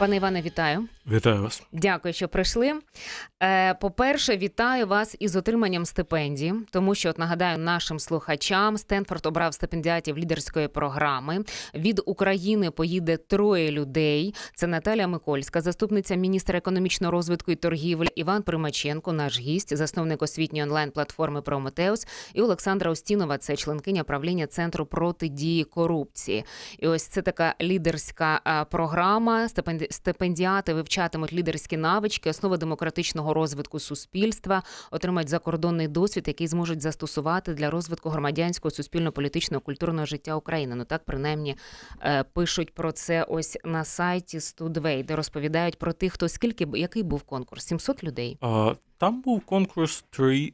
Пане Іване, вітаю. Вітаю вас. Дякую, що прийшли. Е, по-перше, вітаю вас із отриманням стипендії, тому що от нагадаю нашим слухачам Стенфорд обрав стипендіатів лідерської програми. Від України поїде троє людей. Це Наталія Микольська, заступниця міністра економічного розвитку і торгівлі, Іван Примаченко, наш гість, засновник освітньої онлайн-платформи Прометеус, і Олександра Остінова, це членкиня правління центру протидії корупції. І ось це така лідерська е, програма. Стипенді стипендіати вивчатимуть лідерські навички, основи демократичного розвитку суспільства, отримають закордонний досвід, який зможуть застосувати для розвитку громадянського суспільно-політичного культурного життя України. Ну так принаймні е, пишуть про це ось на сайті Студвей, де розповідають про тих, хто скільки який був конкурс? 700 людей. Там був конкурс 3,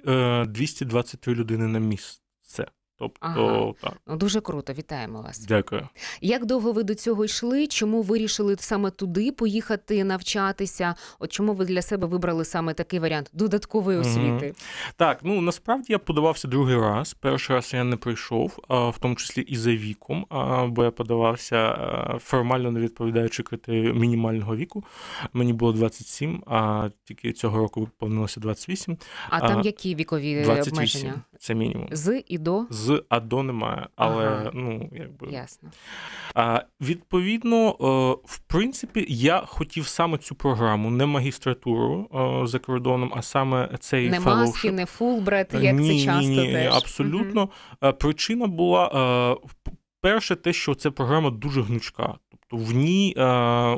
223 е, людини на місце. Тобто ага. так. Ну, дуже круто, вітаємо вас. Дякую. Як довго ви до цього йшли? Чому вирішили саме туди поїхати навчатися? От чому ви для себе вибрали саме такий варіант додаткової освіти? mm Так, ну насправді я подавався другий раз. Перший раз я не прийшов, в тому числі і за віком, бо я подавався формально не відповідаючи критерію мінімального віку. Мені було 27, а тільки цього року виповнилося 28. А там які вікові 28. обмеження? Це мінімум. З і до? З, а до немає. Але ага. ну, якби. Ясно. А, Відповідно, е, в принципі, я хотів саме цю програму, не магістратуру е, за кордоном, а саме цей Не феллоушип. маски, не фулбрет. як ні, це часто. Ні, ні, Абсолютно. Угу. Причина була перше, те, що ця програма дуже гнучка. Тобто в ній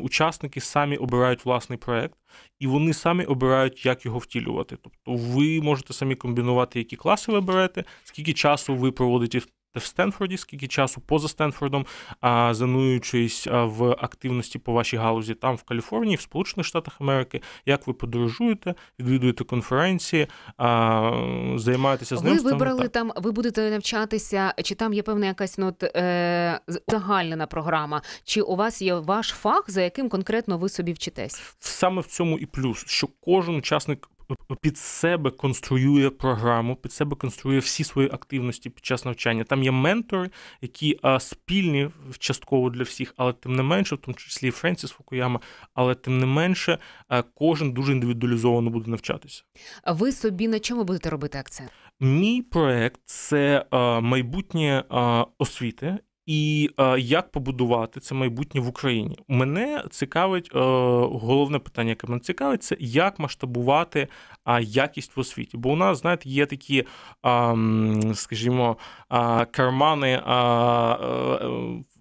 учасники самі обирають власний проект і вони самі обирають, як його втілювати. Тобто ви можете самі комбінувати, які класи ви берете, скільки часу ви проводите в Стенфорді, скільки часу поза Стенфордом, а зануючись в активності по вашій галузі там в Каліфорнії, в Сполучених Штатах Америки, як ви подорожуєте, відвідуєте конференції, а, займаєтеся з ним. Ви вибрали так. там, ви будете навчатися, чи там є певна якась ну, е, загальнена програма, чи у вас є ваш фах, за яким конкретно ви собі вчитесь? Саме в цьому і плюс, що кожен учасник під себе конструює програму, під себе конструює всі свої активності під час навчання. Там є ментори, які спільні частково для всіх, але тим не менше, в тому числі Френсіс Фукуяма, але тим не менше, кожен дуже індивідуалізовано буде навчатися. А ви собі на чому будете робити акцент? Мій проект це майбутнє освіти і е, як побудувати це майбутнє в Україні. Мене цікавить е, головне питання, яке мене цікавить, це як масштабувати якість в освіті. Бо у нас, знаєте, є такі, скажімо, кармани е,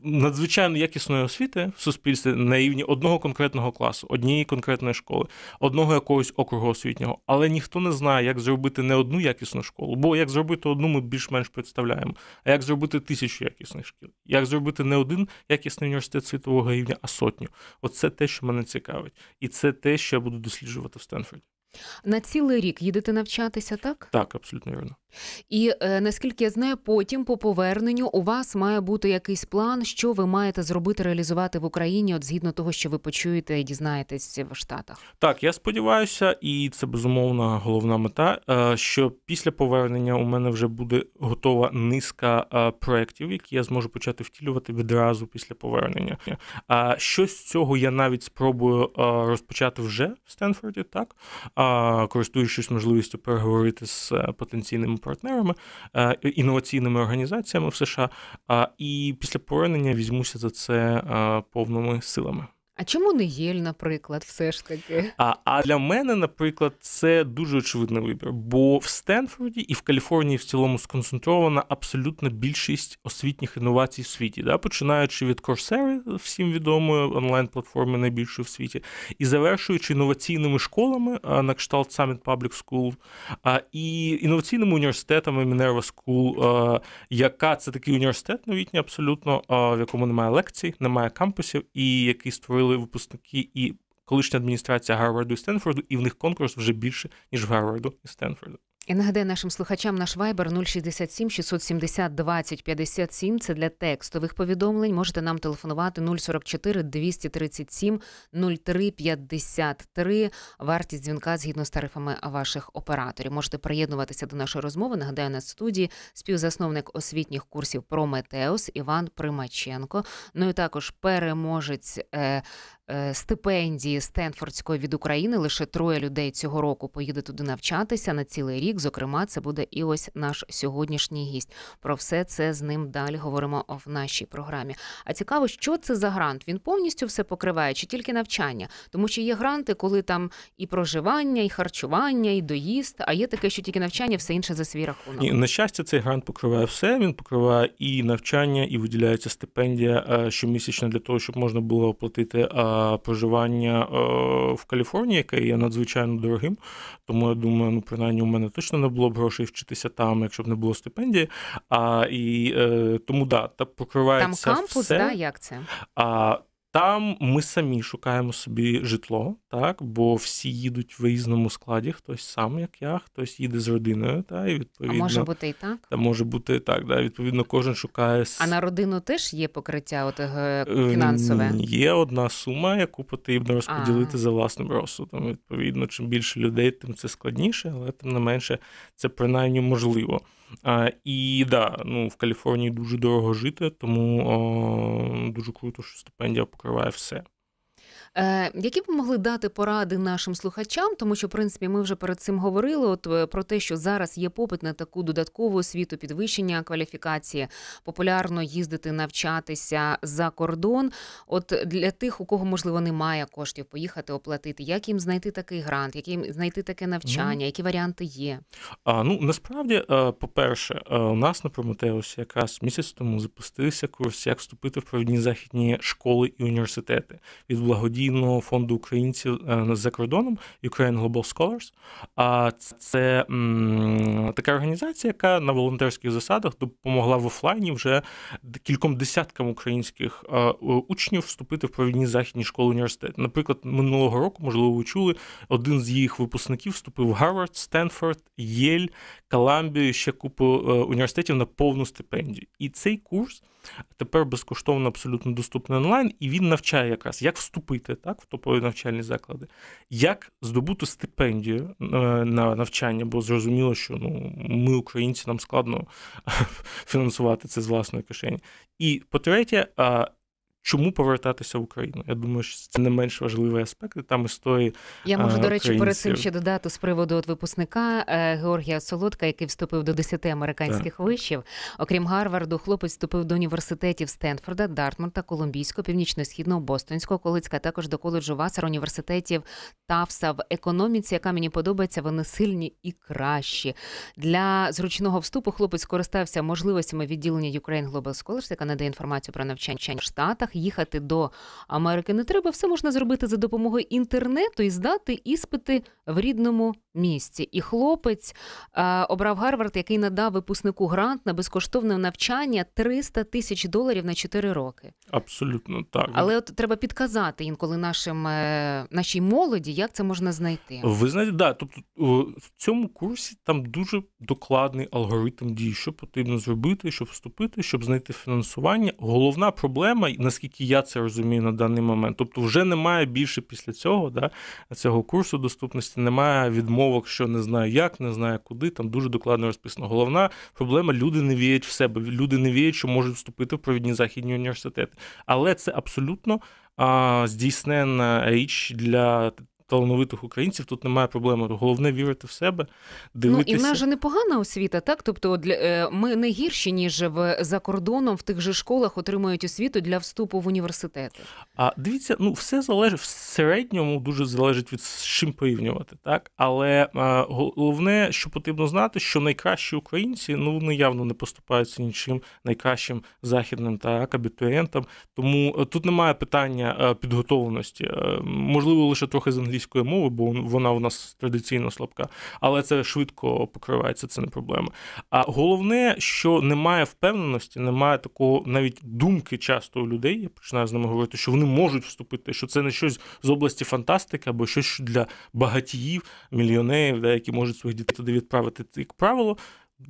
надзвичайно якісної освіти в суспільстві на рівні одного конкретного класу, однієї конкретної школи, одного якогось округу освітнього, але ніхто не знає, як зробити не одну якісну школу, бо як зробити одну, ми більш-менш представляємо. А як зробити тисячу якісних шкіл? Як зробити не один якісний університет світового рівня, а сотню? Оце те, що мене цікавить, і це те, що я буду досліджувати в Стенфорді. На цілий рік їдете навчатися, так? Так, абсолютно вірно. І е, наскільки я знаю, потім по поверненню у вас має бути якийсь план, що ви маєте зробити, реалізувати в Україні, от згідно того, що ви почуєте і дізнаєтесь в Штатах. Так, я сподіваюся, і це безумовно головна мета. Е, що після повернення у мене вже буде готова низка е, проєктів, які я зможу почати втілювати відразу після повернення. А е, щось з цього я навіть спробую розпочати вже в Стенфорді, так користуючись можливістю переговорити з е, потенційними партнерами, е, інноваційними організаціями в США. І після поранення візьмуся за це е, повними силами. А чому не єль, наприклад, все ж таки? А а для мене, наприклад, це дуже очевидний вибір. Бо в Стенфорді і в Каліфорнії в цілому сконцентрована абсолютна більшість освітніх інновацій в світі, да? починаючи від Coursera, всім відомої онлайн-платформи найбільшої в світі, і завершуючи інноваційними школами на кшталт Summit Public School і інноваційними університетами Minerva School, яка це такий університет новітній абсолютно, в якому немає лекцій, немає кампусів, і який створили зробили випускники і колишня адміністрація Гарварду і Стенфорду, і в них конкурс вже більше, ніж в Гарварду і Стенфорду. І нагадаю нашим слухачам наш вайбер 067 670 20 57. Це для текстових повідомлень. Можете нам телефонувати 044 237 03 53. Вартість дзвінка згідно з тарифами ваших операторів. Можете приєднуватися до нашої розмови. Нагадаю на студії співзасновник освітніх курсів Прометеус Іван Примаченко. Ну і також переможець е, Е, стипендії Стенфордської від України. Лише троє людей цього року поїде туди навчатися на цілий рік. Зокрема, це буде і ось наш сьогоднішній гість. Про все це з ним далі говоримо в нашій програмі. А цікаво, що це за грант? Він повністю все покриває чи тільки навчання, тому що є гранти, коли там і проживання, і харчування, і доїзд. А є таке, що тільки навчання, все інше за свій рахунок. І, На щастя, цей грант покриває все. Він покриває і навчання, і виділяється стипендія е, щомісячна для того, щоб можна було оплатити. Е, проживання е, в Каліфорнії, яке є надзвичайно дорогим. Тому я думаю, ну принаймні у мене точно не було б грошей вчитися там, якщо б не було стипендії. А і е, тому да, так покривається там кампус, все. да як це? А там ми самі шукаємо собі житло, так, бо всі їдуть в різному складі, хтось сам, як я, хтось їде з родиною, та, і відповідно. А може бути і так. Та може бути і так, да, відповідно, кожен шукає. А на родину теж є покриття от, е, е, фінансове? Є одна сума, яку потрібно розподілити а. за власним розсудом. Відповідно, чим більше людей, тим це складніше, але тим не менше це принаймні можливо. І да, ну в Каліфорнії дуже дорого жити, тому о, дуже круто, що стипендія покриває все. Е, які б могли дати поради нашим слухачам, тому що в принципі ми вже перед цим говорили. От е, про те, що зараз є попит на таку додаткову освіту, підвищення кваліфікації, популярно їздити, навчатися за кордон. От для тих, у кого можливо немає коштів, поїхати оплатити, як їм знайти такий грант, як їм знайти таке навчання, які варіанти є? А ну насправді, е, по-перше, у нас на Прометеусі якраз місяць тому запустився курс, як вступити в провідні західні школи і університети від благодії благодійного фонду українців е, за кордоном Ukraine Global Scholars. А це така організація, яка на волонтерських засадах допомогла в офлайні вже кільком десяткам українських е, учнів вступити в провідні західні школи університету. Наприклад, минулого року, можливо, ви чули, один з їх випускників вступив в Гарвард, Стенфорд, Єль, Каламбію, ще купу е, університетів на повну стипендію. І цей курс тепер безкоштовно абсолютно доступний онлайн, і він навчає якраз, як вступити так, в топові навчальні заклади, як здобути стипендію е, на навчання, бо зрозуміло, що ну, ми, українці, нам складно фінансувати це з власної кишені. І по-третє, чому повертатися в Україну. Я думаю, що це не менш важливий аспект. Там історії я можу а, е, до речі українців. перед цим ще додати з приводу от випускника е, Георгія Солодка, який вступив до 10 американських так. вишів. Окрім Гарварду, хлопець вступив до університетів Стенфорда, Дартмута, Колумбійського, північно-східного, Бостонського, Колицька, також до коледжу Васар університетів Тавса в економіці, яка мені подобається, вони сильні і кращі. Для зручного вступу хлопець скористався можливостями відділення Ukraine Global Scholars, яка надає інформацію про навчання в Штатах їхати до Америки не треба. Все можна зробити за допомогою інтернету і здати іспити в рідному місці. І хлопець е, обрав Гарвард, який надав випускнику грант на безкоштовне навчання 300 тисяч доларів на 4 роки. Абсолютно так, але от треба підказати інколи нашим е, нашій молоді, як це можна знайти. Ви знаєте, да, тобто в цьому курсі там дуже докладний алгоритм дій, що потрібно зробити, щоб вступити, щоб знайти фінансування. Головна проблема, наскільки наскільки я це розумію на даний момент. Тобто, вже немає більше після цього, да, цього курсу доступності, немає відмовок, що не знаю як, не знаю куди. Там дуже докладно розписано. Головна проблема люди не вірять в себе. Люди не вірять, що можуть вступити в провідні західні університети. Але це абсолютно. Здійснена річ для талановитих українців. Тут немає проблеми. Головне вірити в себе, дивитися. Ну, І в нас же непогана освіта, так? Тобто, для е, ми не гірші, ніж в за кордоном в тих же школах отримують освіту для вступу в університет. А дивіться, ну все залежить в середньому, дуже залежить від з чим порівнювати, так але а, е, головне, що потрібно знати, що найкращі українці ну вони явно не поступаються нічим найкращим західним так абітурієнтам. Тому е, тут немає питання підготовленості, можливо, лише трохи з англійської англійської мови, бо вона у нас традиційно слабка, але це швидко покривається, це не проблема. А головне, що немає впевненості, немає такого навіть думки часто у людей. Я починаю з ними говорити, що вони можуть вступити, що це не щось з області фантастики або щось для багатіїв, мільйонерів, да, які можуть своїх дітей туди відправити. Як правило,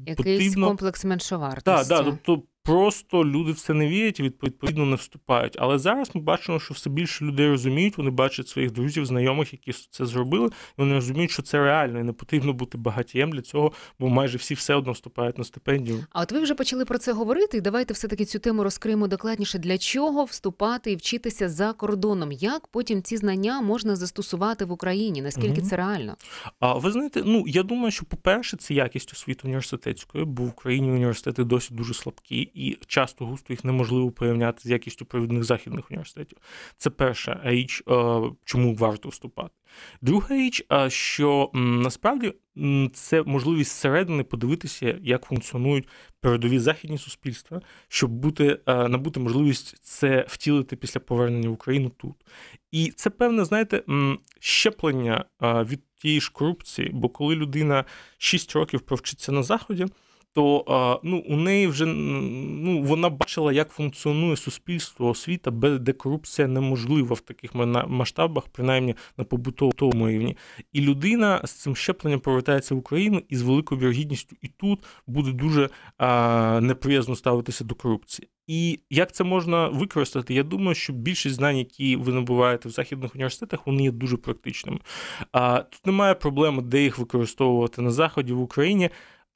Якийсь потрібно... комплекс меншовартості. Так, да, да, тобто просто люди в це не вірять і відповідно не вступають. Але зараз ми бачимо, що все більше людей розуміють, вони бачать своїх друзів, знайомих, які це зробили, і вони розуміють, що це реально і не потрібно бути багатієм для цього, бо майже всі все одно вступають на стипендію. А от ви вже почали про це говорити, і давайте все-таки цю тему розкриємо докладніше, для чого вступати і вчитися за кордоном. Як потім ці знання можна застосувати в Україні? Наскільки угу. це реально? А ви знаєте, ну я думаю, що по перше, це якість освіти університетської, бо в Україні університети досі дуже слабкі і часто густо їх неможливо порівняти з якістю провідних західних університетів. Це перша річ, е, чому варто вступати. Друга річ, е, що насправді це можливість зсередини подивитися, як функціонують передові західні суспільства, щоб бути е, набути можливість це втілити після повернення в Україну тут. І це певне, знаєте, щеплення від тієї ж корупції, бо коли людина 6 років провчиться на заході то ну, у неї вже ну, вона бачила, як функціонує суспільство, освіта, де корупція неможлива в таких масштабах, принаймні на побутовому рівні. І людина з цим щепленням повертається в Україну і з великою вірогідністю і тут буде дуже а, неприязно ставитися до корупції. І як це можна використати? Я думаю, що більшість знань, які ви набуваєте в західних університетах, вони є дуже практичними. А тут немає проблеми, де їх використовувати на заході в Україні.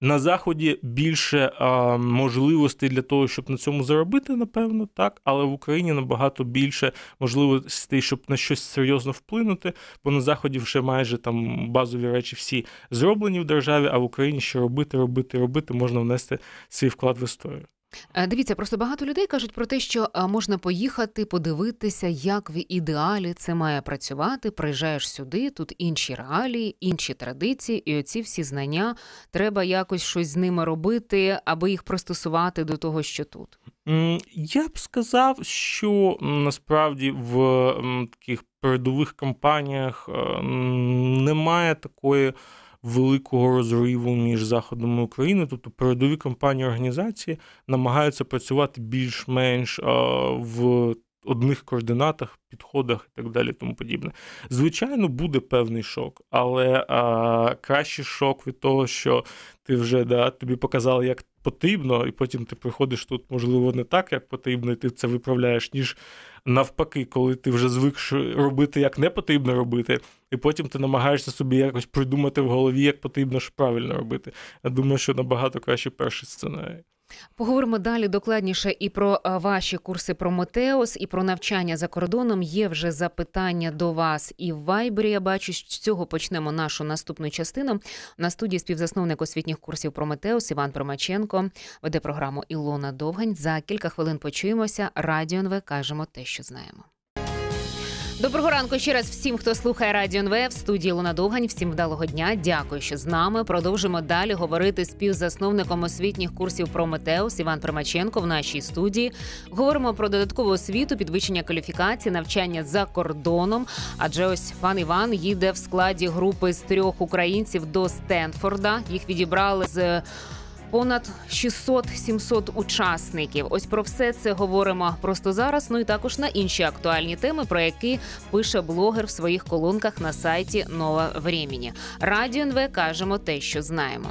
На заході більше а, можливостей для того, щоб на цьому заробити, напевно, так, але в Україні набагато більше можливостей, щоб на щось серйозно вплинути. Бо на заході вже майже там базові речі всі зроблені в державі, а в Україні ще робити, робити, робити можна внести свій вклад в історію. Е, дивіться, просто багато людей кажуть про те, що е, можна поїхати подивитися, як в ідеалі це має працювати. Приїжджаєш сюди, тут інші реалії, інші традиції, і оці всі знання треба якось щось з ними робити, аби їх пристосувати до того, що тут. Я б сказав, що насправді в таких передових кампаніях е, немає такої великого розриву між заходом і Україною. Тобто передові компанії організації намагаються працювати більш-менш в одних координатах, підходах і так далі, тому подібне. Звичайно, буде певний шок, але а, кращий шок від того, що ти вже да, тобі показали, як. Потрібно, і потім ти приходиш тут, можливо, не так, як потрібно, і ти це виправляєш, ніж навпаки, коли ти вже звик робити як не потрібно робити, і потім ти намагаєшся собі якось придумати в голові, як потрібно правильно робити. Я думаю, що набагато краще перший сценарій. Поговоримо далі докладніше і про е, ваші курси про Метеос, і про навчання за кордоном. Є вже запитання до вас і в Вайбері. Я бачу, що з цього почнемо нашу наступну частину. На студії співзасновник освітніх курсів Прометеус Іван Промаченко веде програму Ілона Довгань. За кілька хвилин почуємося. Радіо НВ кажемо те, що знаємо. Доброго ранку ще раз всім, хто слухає Радіо НВ в студії Луна Довгань. Всім вдалого дня. Дякую, що з нами. Продовжимо далі говорити з півзасновником освітніх курсів Прометеус Іван Примаченко в нашій студії. Говоримо про додаткову освіту, підвищення кваліфікації, навчання за кордоном. Адже ось пан Іван їде в складі групи з трьох українців до Стенфорда. Їх відібрали з понад 600-700 учасників. Ось про все це говоримо просто зараз. Ну і також на інші актуальні теми, про які пише блогер в своїх колонках на сайті Нова Времені. Радіо НВ кажемо те, що знаємо.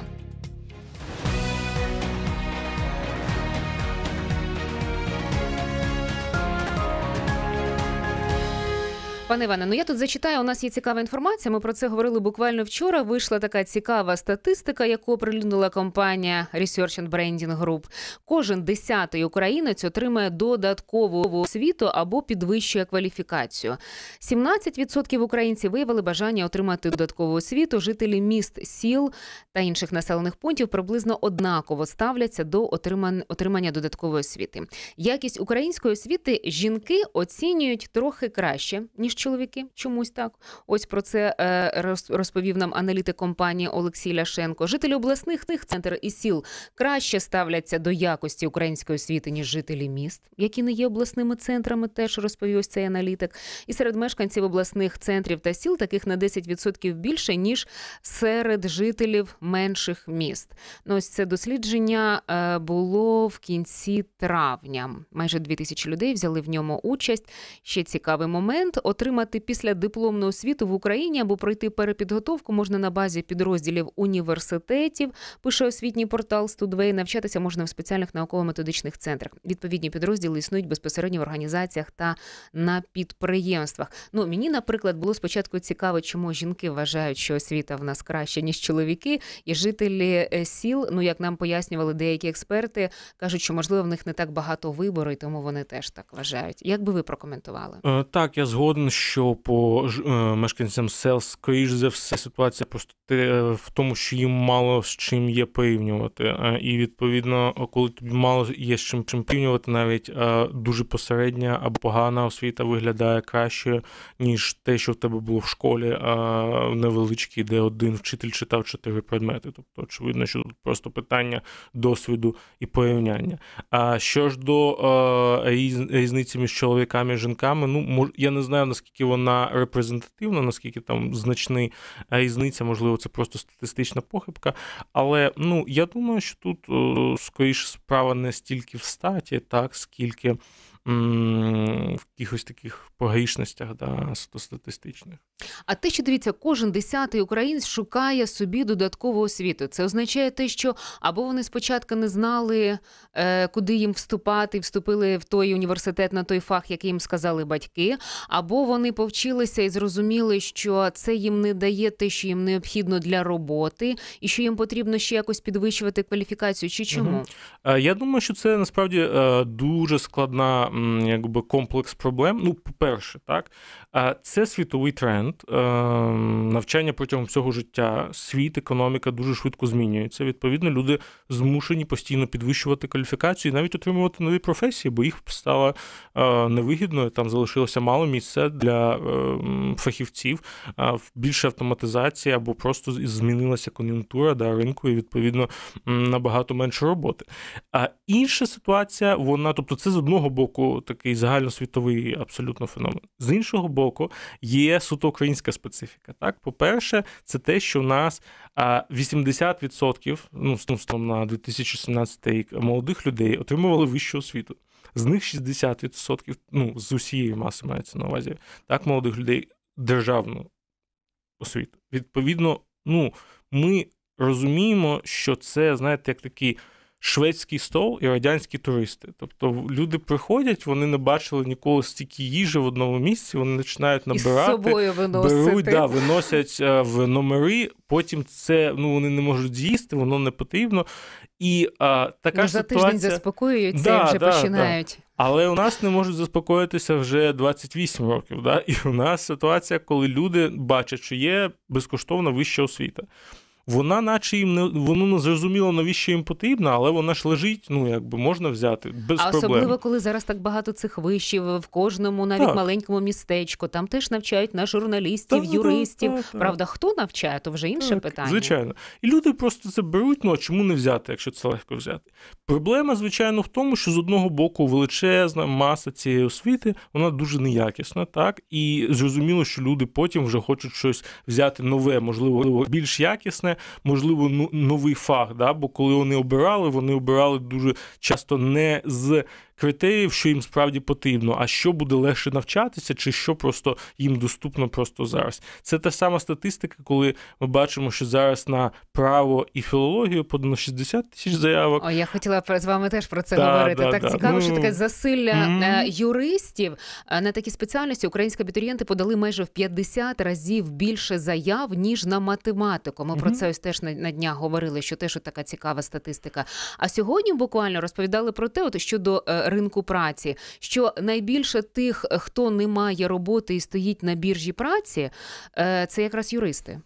Пане Іване, ну я тут зачитаю. У нас є цікава інформація. Ми про це говорили буквально вчора. Вийшла така цікава статистика, яку оприлюднила компанія Research and Branding Group. Кожен десятий українець отримає додаткову освіту або підвищує кваліфікацію. 17% українців виявили бажання отримати додаткову освіту. Жителі міст, сіл та інших населених пунктів приблизно однаково ставляться до отримання додаткової освіти. Якість української освіти жінки оцінюють трохи краще ніж чоловіки. Чомусь так. Ось про це е, розповів нам аналітик компанії Олексій Ляшенко. Жителі обласних них центр і сіл краще ставляться до якості української освіти, ніж жителі міст, які не є обласними центрами. Теж розповів цей аналітик. І серед мешканців обласних центрів та сіл таких на 10% більше ніж серед жителів менших міст. Ну, ось це дослідження е, було в кінці травня. Майже дві тисячі людей взяли в ньому участь. Ще цікавий момент. Отри отримати після дипломну освіту в Україні або пройти перепідготовку можна на базі підрозділів університетів. Пише освітній портал Студвей. Навчатися можна в спеціальних науково-методичних центрах. Відповідні підрозділи існують безпосередньо в організаціях та на підприємствах. Ну мені, наприклад, було спочатку цікаво, чому жінки вважають, що освіта в нас краще ніж чоловіки, і жителі е, сіл, ну як нам пояснювали деякі експерти, кажуть, що можливо в них не так багато вибору, і тому вони теж так вважають. Як би ви прокоментували? Е, так, я згоден що по е, мешканцям сел, скоріш за все, ситуація просто е, в тому, що їм мало з чим є порівнювати. Е, і відповідно, коли тобі мало є з чим чим порівнювати, навіть дуже посередня або погана освіта виглядає краще, ніж те, що в тебе було в школі, в невеличкій, де один вчитель читав чотири предмети. Тобто, очевидно, що тут просто питання досвіду і порівняння. А що ж до різниці між чоловіками і жінками, ну я не знаю наскільки наскільки вона репрезентативна, наскільки там значний е, різниця, можливо, це просто статистична похибка. Але ну я думаю, що тут е, скоріше справа не стільки в статі, так скільки в якихось таких погрішностях да, статистичних. А те, що дивіться, кожен десятий українець шукає собі додаткову освіту. Це означає те, що або вони спочатку не знали, е, куди їм вступати, вступили в той університет на той фах, який їм сказали батьки, або вони повчилися і зрозуміли, що це їм не дає те, що їм необхідно для роботи, і що їм потрібно ще якось підвищувати кваліфікацію. Чи чому? Угу. Я думаю, що це насправді е, дуже складна, якби комплекс проблем. Ну, по перше, так це світовий тренд момент ем, навчання протягом всього життя, світ, економіка дуже швидко змінюється. Відповідно, люди змушені постійно підвищувати кваліфікацію, і навіть отримувати нові професії, бо їх стало е, невигідно. Там залишилося мало місця для ем, фахівців, більше автоматизації або просто змінилася кон'юнктура да, ринку, і відповідно набагато менше роботи. А інша ситуація, вона, тобто, це з одного боку такий загальносвітовий абсолютно феномен. З іншого боку, є суток українська специфіка. Так, по-перше, це те, що у нас 80% ну, на 2017 рік молодих людей отримували вищу освіту. З них 60% ну, з усієї маси мається на увазі так, молодих людей державну освіту. Відповідно, ну, ми розуміємо, що це, знаєте, як такий шведський стол і радянські туристи. Тобто люди приходять, вони не бачили ніколи стільки їжі в одному місці. Вони починають набирати, і з собою виносити. беруть, да, виносять е, в номери. Потім це ну вони не можуть з'їсти, воно не потрібно. І а, е, така ну, за тиждень заспокоюються да, і вже да, починають. Да. Але у нас не можуть заспокоїтися вже 28 років. Да? І у нас ситуація, коли люди бачать, що є безкоштовна вища освіта вона, наче їм не воно не зрозуміло, навіщо їм потрібна, але вона ж лежить, ну якби можна взяти без а проблем. особливо, коли зараз так багато цих вишів в кожному, навіть так. маленькому містечку. Там теж навчають на журналістів, так, юристів. Так, Правда, хто навчає, то вже інше питання. Звичайно, і люди просто це беруть. Ну а чому не взяти, якщо це легко взяти? Проблема, звичайно, в тому, що з одного боку величезна маса цієї освіти, вона дуже неякісна, так і зрозуміло, що люди потім вже хочуть щось взяти нове, можливо, більш якісне, можливо ну, новий фах. Да? Бо коли вони обирали, вони обирали дуже часто не з критеріїв, що їм справді потрібно, а що буде легше навчатися, чи що просто їм доступно просто зараз. Це та сама статистика, коли ми бачимо, що зараз на право і філологію подано 60 тисяч заявок. О, я хотіла з вами теж про це да, говорити. Да, так да, цікаво, що ну. таке засилля mm-hmm. юристів е, на такі спеціальності українські абітурієнти подали майже в 50 разів більше заяв ніж на математику. Ми mm-hmm. про це ось теж на, на днях говорили, що теж така цікава статистика. А сьогодні буквально розповідали про те, от щодо е, ринку праці, що найбільше тих, хто не має роботи і стоїть на біржі праці, е, це якраз юристи.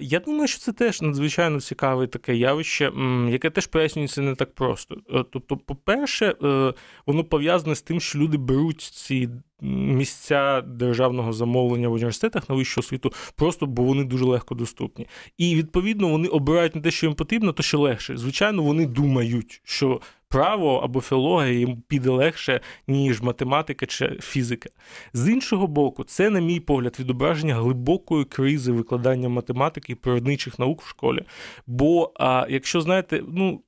Я думаю, що це теж надзвичайно цікаве таке явище, яке теж пояснюється не так просто. Е, тобто, по-перше, е, воно пов'язане з тим, що люди беруть ці місця державного замовлення в університетах на вищу освіту, просто бо вони дуже легко доступні. І відповідно вони обирають не те, що їм потрібно, то ще легше. Звичайно, вони думають, що право або філологія їм піде легше, ніж математика чи фізика. З іншого боку, це, на мій погляд, відображення глибокої кризи викладання математики і природничих наук в школі. Бо а, якщо знаєте, ну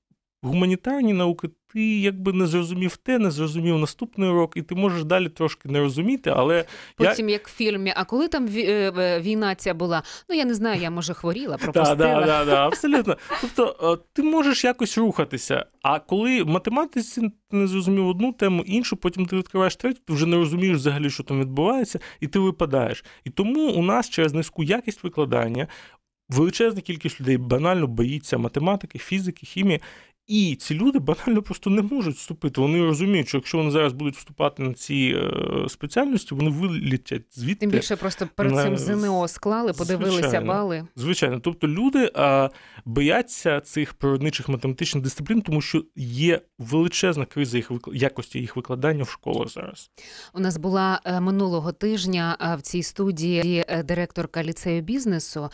Гуманітарні науки ти якби не зрозумів те, не зрозумів наступний урок, і ти можеш далі трошки не розуміти. але... Потім, я... як в фільмі, а коли там е, е, війна ця була, ну я не знаю, я може хворіла, пропустила. Так, так, так, абсолютно. Тобто е, ти можеш якось рухатися. А коли в математиці ти не зрозумів одну тему, іншу, потім ти відкриваєш третю, ти вже не розумієш взагалі, що там відбувається, і ти випадаєш. І тому у нас через низьку якість викладання. Величезна кількість людей банально боїться математики, фізики, хімії, і ці люди банально просто не можуть вступити. Вони розуміють, що якщо вони зараз будуть вступати на ці е, спеціальності, вони вилітять звідти. Тим більше просто перед на... цим ЗНО склали, подивилися звичайно, бали. Звичайно, тобто люди е, бояться цих природничих математичних дисциплін, тому що є величезна криза їх викла... якості їх викладання в школах зараз. У нас була е, минулого тижня е, в цій студії е, директорка ліцею бізнесу.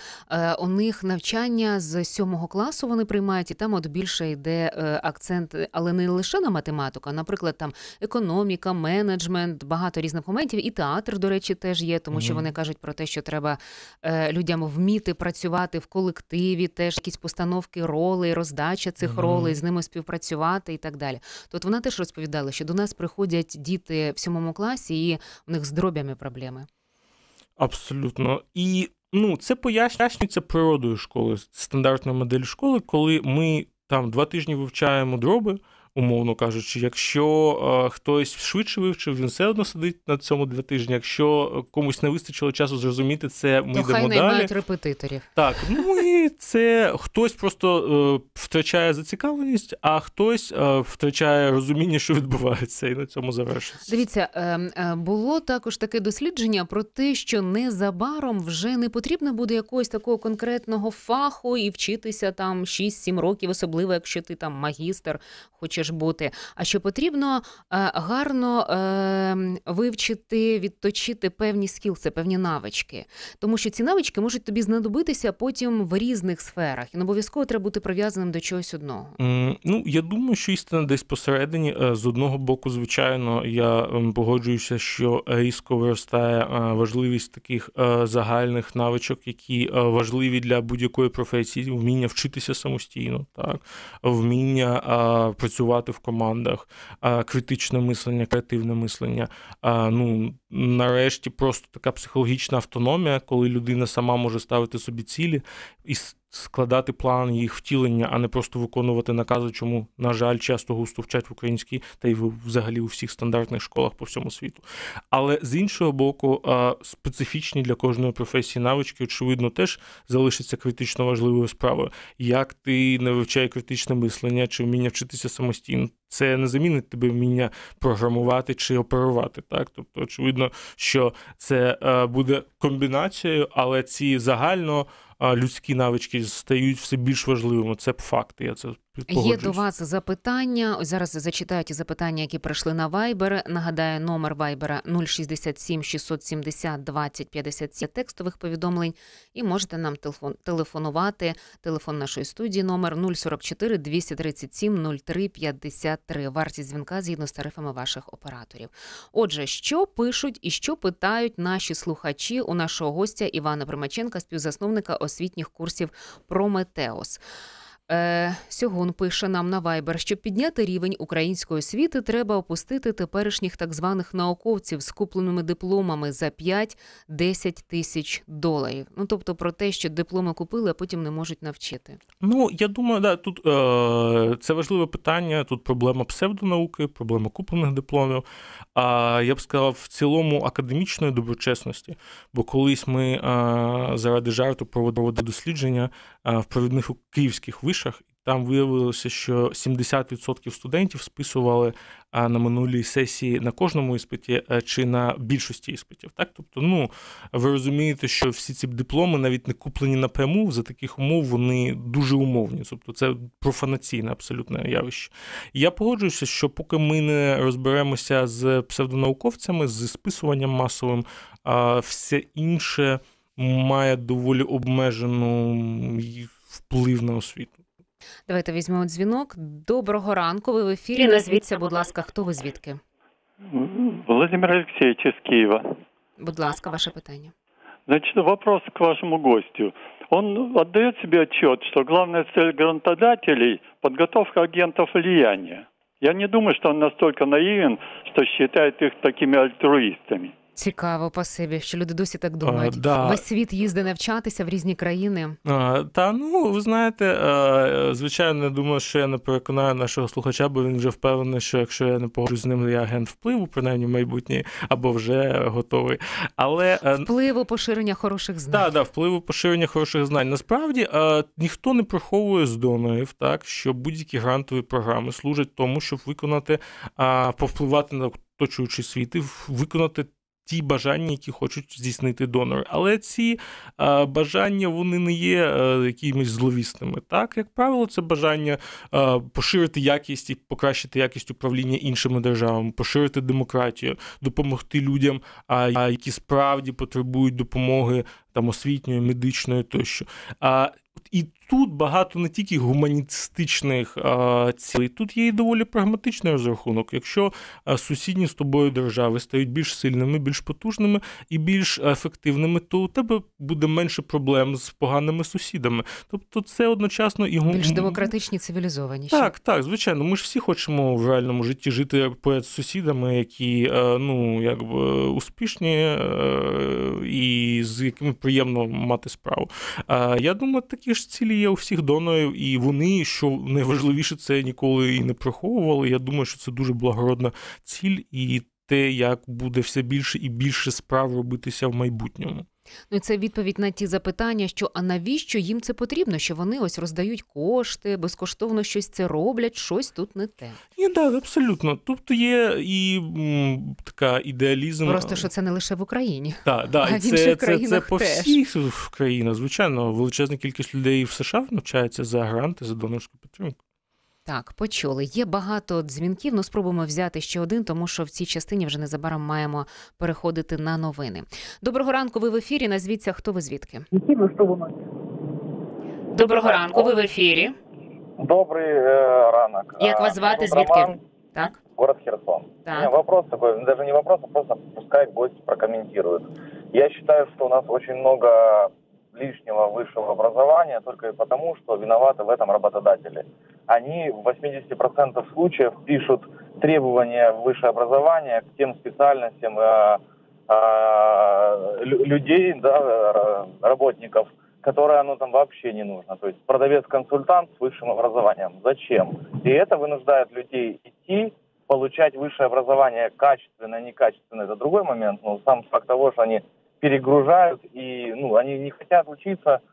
У них навчання з сьомого класу вони приймають, і там от більше йде. Е, акцент, але не лише на математику, а, наприклад, там економіка, менеджмент, багато різних моментів, і театр, до речі, теж є, тому що вони кажуть про те, що треба е, людям вміти працювати в колективі, теж якісь постановки ролей, роздача цих ролей, з ними співпрацювати і так далі. Тут вона теж розповідала, що до нас приходять діти в сьомому класі, і в них з дробями проблеми. Абсолютно. І ну, це пояснюється природою школи, стандартна модель школи, коли ми там два тижні вивчаємо дроби, умовно кажучи, якщо е, хтось швидше вивчив, він все одно сидить на цьому два тижні. Якщо комусь не вистачило часу зрозуміти це, ми То ну, йдемо хай далі. репетиторів. Так, ну і це хтось просто е, втрачає зацікавленість, а хтось е, втрачає розуміння, що відбувається, і на цьому завершиться. Дивіться, ем, було також таке дослідження про те, що незабаром вже не потрібно буде якогось такого конкретного фаху і вчитися там 6-7 років, особливо якщо ти там магістр, хочеш хочеш бути, а що потрібно е, гарно е, вивчити, відточити певні скілси, певні навички. Тому що ці навички можуть тобі знадобитися потім в різних сферах. І не обов'язково треба бути прив'язаним до чогось одного. Ну я думаю, що істина десь посередині. Е, з одного боку, звичайно, я погоджуюся, що різко виростає важливість таких загальних навичок, які важливі для будь-якої професії, вміння вчитися самостійно, так вміння працювати працювати в командах, критичне мислення, креативне мислення. Ну нарешті, просто така психологічна автономія, коли людина сама може ставити собі цілі і складати план їх втілення, а не просто виконувати накази, чому, на жаль, часто густо вчать в українській та й взагалі у всіх стандартних школах по всьому світу. Але з іншого боку, специфічні для кожної професії навички, очевидно, теж залишаться критично важливою справою. Як ти не вивчає критичне мислення чи вміння вчитися самостійно? Це не замінить тебе вміння програмувати чи оперувати, так тобто, очевидно, що це е, буде комбінацією, але ці загально людські навички стають все більш важливими. Це факти. Я це Є до вас запитання. Ось зараз зачитаю ті запитання, які прийшли на Viber. Нагадаю, номер Viber 067 670 20 57 текстових повідомлень. І можете нам телефон телефонувати. Телефон нашої студії номер 044 237 03 53. Вартість дзвінка згідно з тарифами ваших операторів. Отже, що пишуть і що питають наші слухачі у нашого гостя Івана Примаченка, співзасновника освітніх курсів Прометеос. Е, Сьогон пише нам на вайбер: щоб підняти рівень української освіти, треба опустити теперішніх так званих науковців з купленими дипломами за 5-10 тисяч доларів. Ну тобто про те, що дипломи купили, а потім не можуть навчити. Ну я думаю, да тут е, це важливе питання. Тут проблема псевдонауки, проблема куплених дипломів. А я б сказав, в цілому академічної доброчесності. Бо колись ми е, заради жарту проводили дослідження е, в провідних київських вишках, вишах. Там виявилося, що 70% студентів списували на минулій сесії на кожному іспиті е, чи на більшості іспитів. Так, тобто, ну ви розумієте, що всі ці дипломи навіть не куплені напряму за таких умов, вони дуже умовні. Тобто, це профанаційне абсолютне явище. я погоджуюся, що поки ми не розберемося з псевдонауковцями, з списуванням масовим, все інше має доволі обмежену вплив на освіту. Давайте візьмемо дзвінок. Доброго ранку. Ви в ефірі. Назвіться, будь ласка, хто ви звідки? Владимир Алексеевич из Киева. Будь ласка, ваше питання. Значит, вопрос к вашему гостю. Он отдает себе отчет, что главная цель грантодателей – подготовка агентов влияния. Я не думаю, что он настолько наивен, что считает их такими альтруистами. Цікаво пасибі, що люди досі так думають. А, е, да. Весь світ їздить навчатися в різні країни. А, е, та ну ви знаєте, а, е, звичайно, я думаю, що я не переконаю нашого слухача, бо він вже впевнений, що якщо я не погоджу з ним, я агент впливу, принаймні в майбутнє, або вже готовий. Але впливу поширення хороших знань. Так, да, впливу поширення хороших знань. Насправді ніхто не приховує з донорів, так що будь-які грантові програми служать тому, щоб виконати повпливати на оточуючий світ і виконати ті бажання, які хочуть здійснити донори. Але ці е, бажання вони не є е, якимись зловісними. Так, як правило, це бажання е, поширити якість і покращити якість управління іншими державами, поширити демократію, допомогти людям, які справді потребують допомоги там освітньої, медичної тощо. І тут багато не тільки гуманістичних цілей, тут є і доволі прагматичний розрахунок. Якщо сусідні з тобою держави стають більш сильними, більш потужними і більш ефективними, то у тебе буде менше проблем з поганими сусідами. Тобто, це одночасно і гум... більш демократичні цивілізовані так, так, звичайно. Ми ж всі хочемо в реальному житті жити поряд з сусідами, які е, ну якби успішні е, і з якими приємно мати справу. Е, я думаю, такі ж цілі цілі є у всіх донорів, і вони, що найважливіше, це ніколи і не приховували. Я думаю, що це дуже благородна ціль, і те, як буде все більше і більше справ робитися в майбутньому. Ну і це відповідь на ті запитання, що а навіщо їм це потрібно? Що вони ось роздають кошти, безкоштовно щось це роблять, щось тут не те. Ні, так, абсолютно. Тобто є і м, така ідеалізм. Просто що це не лише в Україні. Так, да, а і це, це, це, це по всіх країнах. Звичайно, величезна кількість людей в США навчається за гранти, за донорську підтримку. Так, почули. Є багато дзвінків. Ну спробуємо взяти ще один, тому що в цій частині вже незабаром маємо переходити на новини. Доброго ранку. Ви в ефірі. Назвіться, хто ви звідки? Доброго ранку. Ви в ефірі. Добрий е, ранок. Як вас е, звати? Звідки? так. Город Херсон. Так. У вопрос такой, даже не вопрос, а просто пускай гость прокомментирует. Я считаю, что у нас очень много лишнего высшего образования только и потому, что виноваты в этом работодатели. они в 80% случаев пишут требования высшего образования к тем специальностям э, э, людей, да, э, работников, которые оно там вообще не нужно. То есть продавец-консультант с высшим образованием. Зачем? И это вынуждает людей идти, получать высшее образование качественно, некачественно. Это другой момент, но сам факт того, что они перегружают, и ну, они не хотят учиться –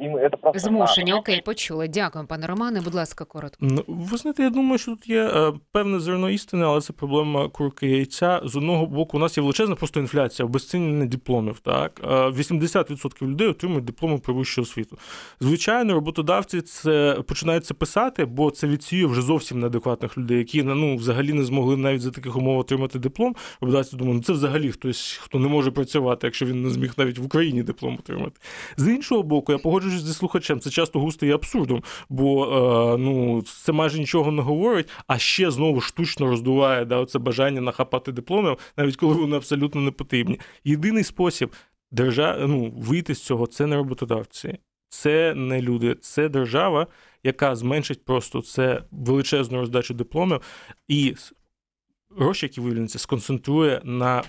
І це просто змушені. Окей, почули. Дякую, пане Романе. Будь ласка, коротко. Ну, ви знаєте, я думаю, що тут є е, певне зерно істини, але це проблема курки яйця. З одного боку, у нас є величезна просто інфляція, обезцінення дипломів. Так 80% е, людей отримують дипломи про вищу освіту. Звичайно, роботодавці це починають це писати, бо це відсіює вже зовсім неадекватних людей, які ну взагалі не змогли навіть за таких умов отримати диплом. Роботодавці думають, ну це взагалі хтось, хто не може працювати, якщо він не зміг навіть в Україні диплом отримати. З іншого боку боку, я погоджуюсь зі слухачем. Це часто густо є абсурдом, бо е, ну це майже нічого не говорить, а ще знову штучно роздуває да, це бажання нахапати дипломів, навіть коли вони абсолютно не потрібні. Єдиний спосіб держа... ну, вийти з цього це не роботодавці, це не люди, це держава, яка зменшить просто це величезну роздачу дипломів і. Гроші, які виявляються, сконцентрує на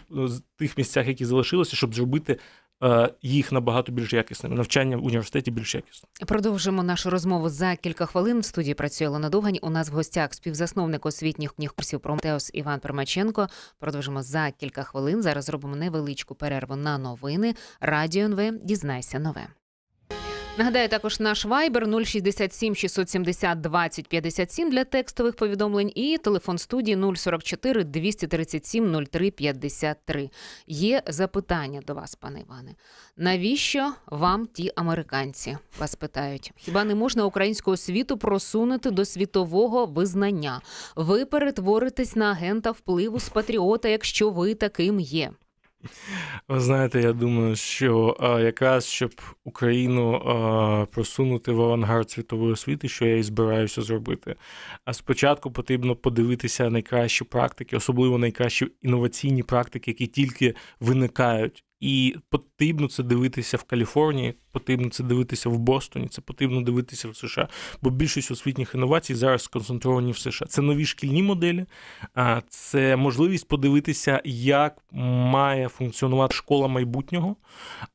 тих місцях, які залишилися, щоб зробити Е, їх набагато більш якісними. Навчання в університеті більш якісне. Продовжимо нашу розмову за кілька хвилин. В студії працює Лена Довгань. У нас в гостях співзасновник освітніх курсів Прометеос Іван Пермаченко. Продовжимо за кілька хвилин. Зараз зробимо невеличку перерву на новини. Радіо НВ. Дізнайся нове. Нагадаю, також наш вайбер 067 670 20 57 для текстових повідомлень і телефон студії 044 237 03 53. Є запитання до вас, пане Іване. Навіщо вам ті американці? Вас питають. Хіба не можна українського світу просунути до світового визнання? Ви перетворитесь на агента впливу з патріота, якщо ви таким є. Ви знаєте, я думаю, що а, е, якраз щоб Україну а, е, просунути в авангард світової освіти, що я і збираюся зробити, а спочатку потрібно подивитися найкращі практики, особливо найкращі інноваційні практики, які тільки виникають і потрібно це дивитися в Каліфорнії, потрібно це дивитися в Бостоні, це потрібно дивитися в США. Бо більшість освітніх інновацій зараз сконцентровані в США. Це нові шкільні моделі, це можливість подивитися, як має функціонувати школа майбутнього,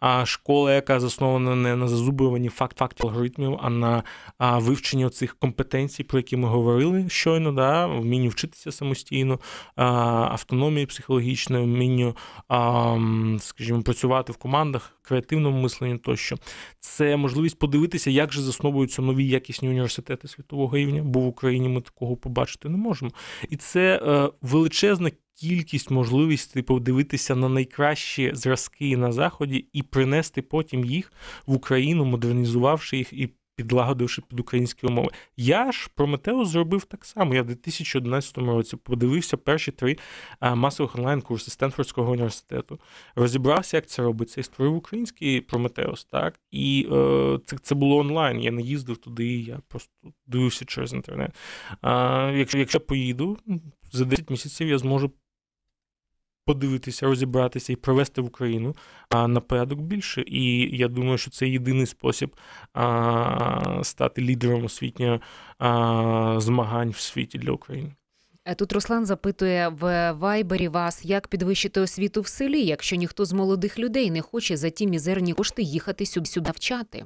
а школа, яка заснована не на зазубуванні факт факт алгоритмів, а на вивченні цих компетенцій, про які ми говорили щойно, да, вмінню вчитися самостійно, автономії психологічної, вмінню, скажімо скажімо, працювати в командах, креативному мисленні тощо. Це можливість подивитися, як же засновуються нові якісні університети світового рівня, бо в Україні ми такого побачити не можемо. І це е, величезна кількість можливостей подивитися на найкращі зразки на заході і принести потім їх в Україну, модернізувавши їх і підлагодивши під українські умови. Я ж Прометеус зробив так само. Я в 2011 році подивився перші три е, масових онлайн-курси Стенфордського університету, розібрався, як це робиться, і створив український Прометеус. Так і е, це це було онлайн. Я не їздив туди, я просто дивився через інтернет. Е, якщо, Якщо я поїду за 10 місяців, я зможу подивитися, розібратися і привести в Україну а, на порядок більше. І я думаю, що це єдиний спосіб а, стати лідером освітнього а, змагань в світі для України. Е, тут Руслан запитує в Вайбері вас, як підвищити освіту в селі, якщо ніхто з молодих людей не хоче за ті мізерні кошти їхати сюди навчати.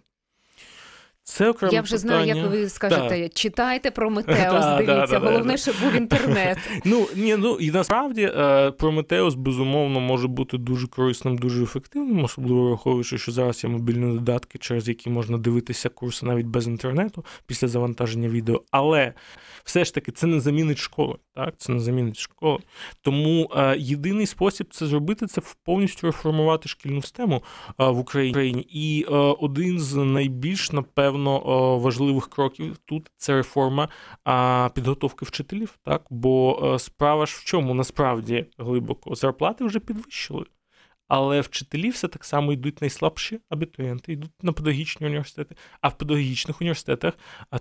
Це окремо я вже питання. знаю, як ви скажете, да. читайте про Метеос, дивіться. Головне, щоб був інтернет. Ну ні, ну і насправді е, Прометеус безумовно може бути дуже корисним, дуже ефективним, особливо враховуючи, що зараз є мобільні додатки, через які можна дивитися курси навіть без інтернету після завантаження відео. Але все ж таки це не замінить школи. Так, це не замінить школи. Тому е, єдиний спосіб це зробити це повністю реформувати шкільну систему е, в Україні. І один з найбільш напевно напевно, е, важливих кроків тут це реформа підготовки вчителів. Так, бо е, справа ж в чому насправді глибоко зарплати вже підвищили. Але вчителі все так само йдуть найслабші абітуєнти йдуть на педагогічні університети, а в педагогічних університетах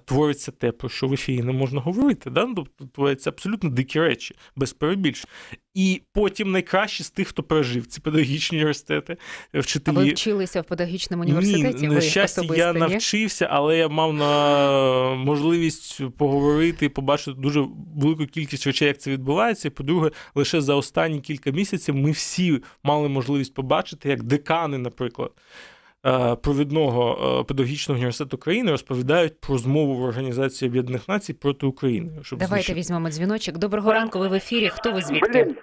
твориться те, про що в ефірі не можна говорити. Да? Ну, тобто творяться абсолютно дикі речі, без перебільш. І потім найкращі з тих, хто пережив ці педагогічні університети, е, вчителі. А ви вчилися в педагогічному університеті? Ні, ви щастя, особисто, я ні? навчився, але я мав на можливість поговорити і побачити дуже велику кількість речей, як це відбувається. І, По-друге, лише за останні кілька місяців ми всі мали можливість можливість побачити, як декани, наприклад, е, провідного е, педагогічного університету країни розповідають про змову в організації Об'єднаних Націй проти України. Щоб Давайте знищити. візьмемо дзвіночок. Доброго ранку. Ви в ефірі. Хто ви звідки?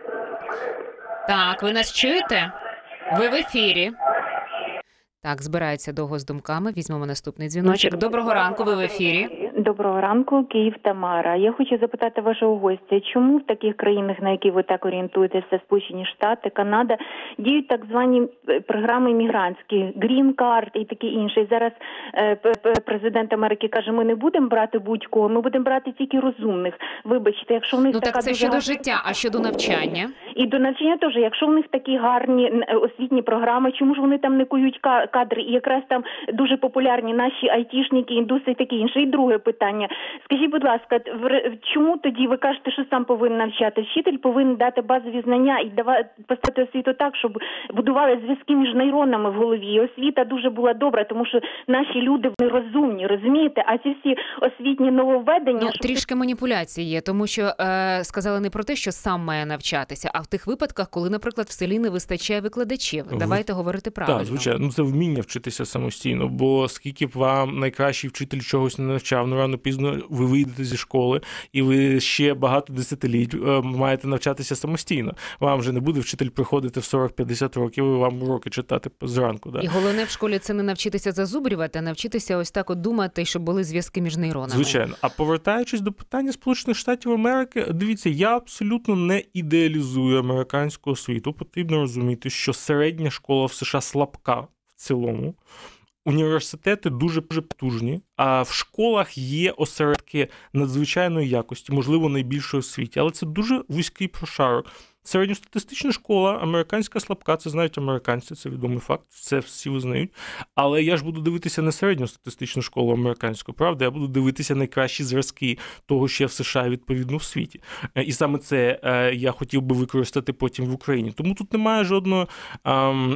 Так, ви нас чуєте? Ви в ефірі. Так, збирається довго з думками. Візьмемо наступний дзвіночок. Доброго ранку, ви в ефірі. Доброго ранку, Київ Тамара. Я хочу запитати вашого гостя, чому в таких країнах, на які ви так орієнтуєтеся, Сполучені Штати, Канада, діють так звані е, програми мігрантські, грін карт і таке інше. І Зараз е, президент Америки каже: ми не будемо брати будь-кого, ми будемо брати тільки розумних. Вибачте, якщо в них ну, така так це дуже... щодо життя, а щодо навчання і до навчання теж, якщо в них такі гарні е, освітні програми, чому ж вони там не кують кадри? І якраз там дуже популярні наші айтішники, індуси, і таке інше. І друге питання. Скажіть, будь ласка, чому тоді ви кажете, що сам повинен навчати? Вчитель повинен дати базові знання і давати поставити освіту так, щоб будували зв'язки між нейронами в голові. І Освіта дуже була добра, тому що наші люди вони розумні, розумієте? А ці всі освітні нововведення ну, щоб... трішки маніпуляції є, тому що е, сказали не про те, що сам має навчатися, а в тих випадках, коли, наприклад, в селі не вистачає викладачів, давайте говорити правильно. Так, звичайно, ну це вміння вчитися самостійно, бо скільки б вам найкращий вчитель чогось не навчав рано рано пізно ви вийдете зі школи, і ви ще багато десятиліть е, маєте навчатися самостійно. Вам вже не буде вчитель приходити в 40-50 років. і Вам уроки читати зранку. Да? І головне в школі це не навчитися зазубрювати, а навчитися ось так от думати, щоб були зв'язки між нейронами. Звичайно, а повертаючись до питання Сполучених Штатів Америки, дивіться, я абсолютно не ідеалізую американську освіту. Потрібно розуміти, що середня школа в США слабка в цілому університети дуже потужні, а в школах є осередки надзвичайної якості, можливо, найбільшої в світі, але це дуже вузький прошарок. Середньостатистична школа, американська слабка, це знають американці, це відомий факт, це всі визнають. Але я ж буду дивитися не середньостатистичну школу американську, правда, я буду дивитися найкращі зразки того, що є в США відповідно в світі. Е, і саме це е, я хотів би використати потім в Україні. Тому тут немає жодної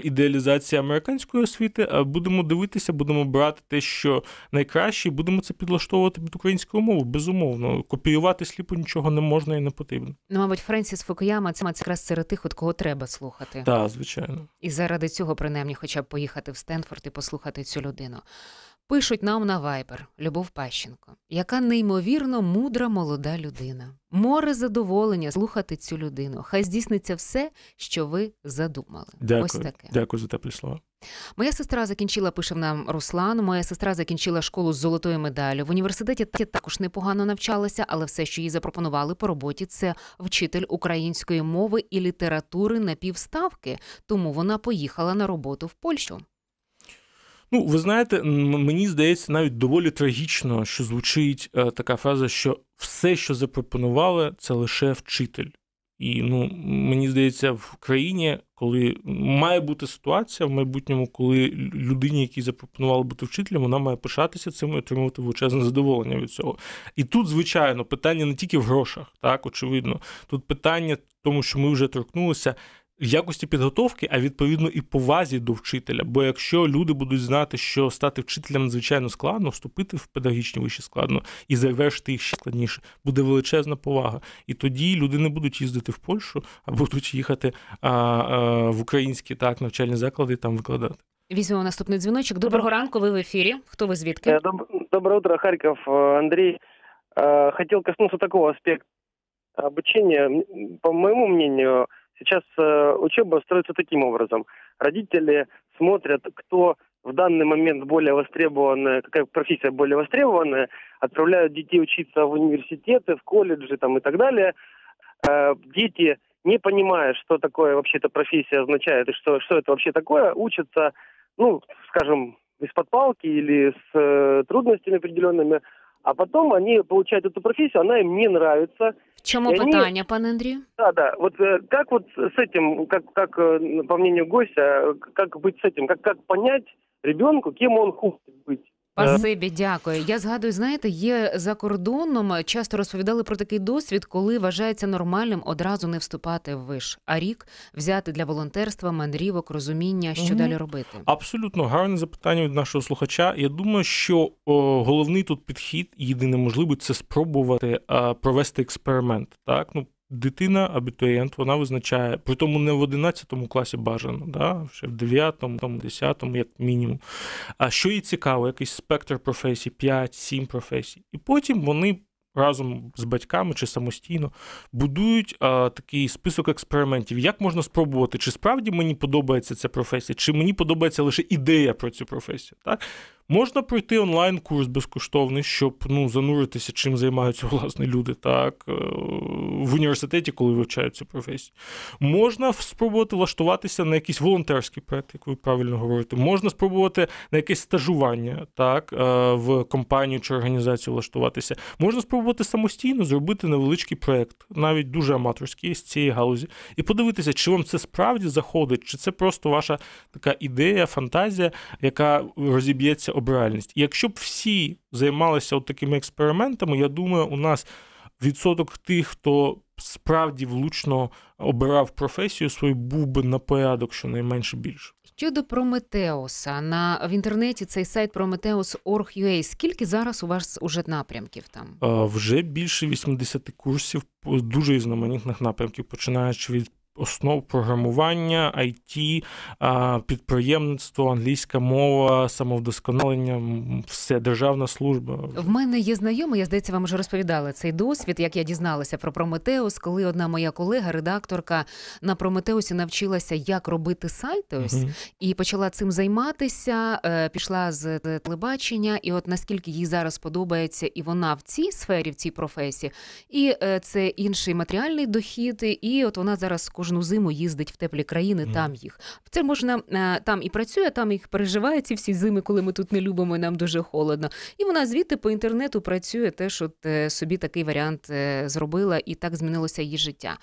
ідеалізації американської освіти. Е, будемо дивитися, будемо брати те, що найкраще, і будемо це підлаштовувати під українську мову. Безумовно, копіювати сліпо нічого не можна і не потрібно. Ну, мабуть, Френсіс Фукуяма це це якраз серед тих, от кого треба слухати. Так, звичайно. І заради цього, принаймні, хоча б поїхати в Стенфорд і послухати цю людину. Пишуть нам на вайбер Любов Пащенко, яка неймовірно мудра молода людина. Море задоволення слухати цю людину. Хай здійсниться все, що ви задумали. Дякую. Ось таке. Дякую за теплі слова. Моя сестра закінчила, пише нам Руслан. Моя сестра закінчила школу з золотою медаллю. В університеті також непогано навчалася, але все, що їй запропонували по роботі, це вчитель української мови і літератури на півставки. Тому вона поїхала на роботу в Польщу. Ну, ви знаєте, мені здається, навіть доволі трагічно, що звучить е, така фраза, що все, що запропонували, це лише вчитель. І ну, мені здається, в країні, коли має бути ситуація в майбутньому, коли людині, якій запропонували бути вчителем, вона має пишатися цим і отримувати величезне задоволення від цього. І тут, звичайно, питання не тільки в грошах, так очевидно. Тут питання, в тому що ми вже торкнулися, якості підготовки, а відповідно і повазі до вчителя. Бо якщо люди будуть знати, що стати вчителем надзвичайно складно, вступити в педагогічні виші складно і завершити їх ще складніше, буде величезна повага. І тоді люди не будуть їздити в Польщу, а будуть їхати а, а, в українські так навчальні заклади і там викладати. Візьмемо наступний дзвіночок. Доброго ранку. Ви в ефірі. Хто ви звідки? Е, Доброе утро, Харків. Е, Андрій, е, хотів коснуться такого аспекта обучения. По моєму мнению, Сейчас э, учеба строится таким образом. Родители смотрят, кто в данный момент более востребованная, какая профессия более востребованная, отправляют детей учиться в университеты, в колледжи там, и так далее. Э, дети, не понимая, что такое вообще-то профессия означает и что, что это вообще такое, учатся, ну, скажем, из-под палки или с э, трудностями определенными, а потом они получают эту профессию, она им не нравится, Чому и питання, пан Андрій? Да, да. Вот э, как вот с этим, как, как э, по мнению гостя, э, как быть с этим, как, как понять ребенку, кем он хочет быть? Е. Спасибі, дякую. Я згадую, знаєте, є за кордоном. Е, часто розповідали про такий досвід, коли вважається нормальним одразу не вступати в виш, а рік взяти для волонтерства, мандрівок, розуміння, що угу. далі робити. Абсолютно гарне запитання від нашого слухача. Я думаю, що о, головний тут підхід, єдине можливо, це спробувати о, е, провести експеримент. Так, ну Дитина, абітурієнт, вона визначає, при тому не в 11 класі бажано, да? ще в 9, там, 10, як мінімум. А що їй цікаво, якийсь спектр професій, 5-7 професій. І потім вони разом з батьками чи самостійно будують а, такий список експериментів, як можна спробувати, чи справді мені подобається ця професія, чи мені подобається лише ідея про цю професію. Так? Можна пройти онлайн-курс безкоштовний, щоб ну, зануритися, чим займаються власне люди так, е, в університеті, коли вивчають цю професію. Можна спробувати влаштуватися на якийсь волонтерський проект, як ви правильно говорите. Можна спробувати на якесь стажування так, е, в компанію чи організацію влаштуватися. Можна спробувати самостійно зробити невеличкий проект, навіть дуже аматорський з цієї галузі, і подивитися, чи вам це справді заходить, чи це просто ваша така ідея, фантазія, яка розіб'ється обиральність. І якщо б всі займалися от такими експериментами, я думаю, у нас відсоток тих, хто справді влучно обирав професію свою, був би на порядок, щонайменше більше. Щодо Прометеуса на в інтернеті цей сайт Prometheus.org.ua, Скільки зараз у вас уже напрямків там? Вже більше 80 курсів дуже різноманітних напрямків, починаючи від основ програмування, IT, підприємництво, англійська мова, самовдосконалення, все державна служба. В мене є знайомий, я здається, вам вже розповідала цей досвід. Як я дізналася про Прометеус, коли одна моя колега, редакторка на Прометеусі навчилася, як робити сайти ось угу. і почала цим займатися. Е, пішла з телебачення, і от наскільки їй зараз подобається, і вона в цій сфері, в цій професії, і е, це інший матеріальний дохід, і от вона зараз кожну зиму їздить в теплі країни, mm. там їх. Це можна е, там і працює, там їх переживає ці всі зими, коли ми тут не любимо, і нам дуже холодно. І вона звідти по інтернету працює теж, от е, собі такий варіант е, зробила, і так змінилося її життя.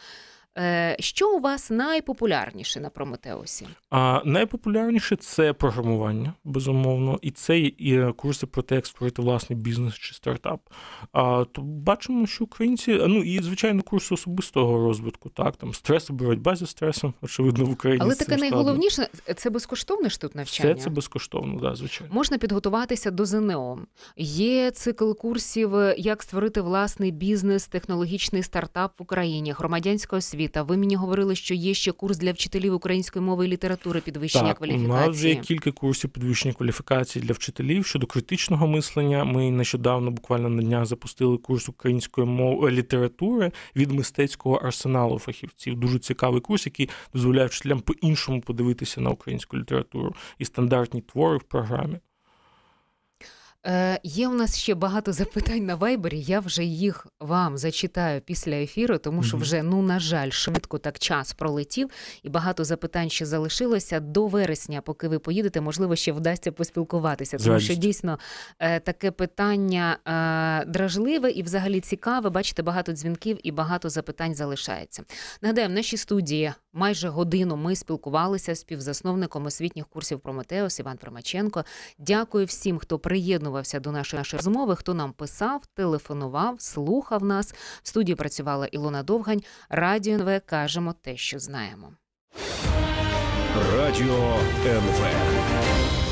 Е, що у вас найпопулярніше на Прометеусі? А найпопулярніше це програмування, безумовно, і це і е, курси про те, як створити власний бізнес чи стартап. А то бачимо, що українці ну і звичайно курси особистого розвитку, так там стрес, боротьба зі стресом, очевидно, в Україні. Але таке найголовніше це безкоштовне ж тут навчання. Все це безкоштовно, да, звичайно. Можна підготуватися до ЗНО. Є цикл курсів, е, як створити власний бізнес, технологічний стартап в Україні, громадянська освіта освіта. Ви мені говорили, що є ще курс для вчителів української мови і літератури підвищення так, кваліфікації. у нас вже є кілька курсів підвищення кваліфікації для вчителів щодо критичного мислення. Ми нещодавно, буквально на днях, запустили курс української мови е, літератури від мистецького арсеналу фахівців. Дуже цікавий курс, який дозволяє вчителям по іншому подивитися на українську літературу і стандартні твори в програмі. Е, Є у нас ще багато запитань на вайбері. Я вже їх вам зачитаю після ефіру, тому що вже ну на жаль, швидко так час пролетів, і багато запитань ще залишилося до вересня, поки ви поїдете. Можливо, ще вдасться поспілкуватися, тому що дійсно е, таке питання е, дражливе і, взагалі, цікаве. Бачите, багато дзвінків і багато запитань залишається. Нагадаю, в нашій студії Майже годину ми спілкувалися з співзасновником освітніх курсів Прометеус Іван Примаченко. Дякую всім, хто приєднувався до нашої розмови, хто нам писав, телефонував, слухав нас. В студії працювала Ілона Довгань. Радіо НВ кажемо те, що знаємо. Радіо НВ.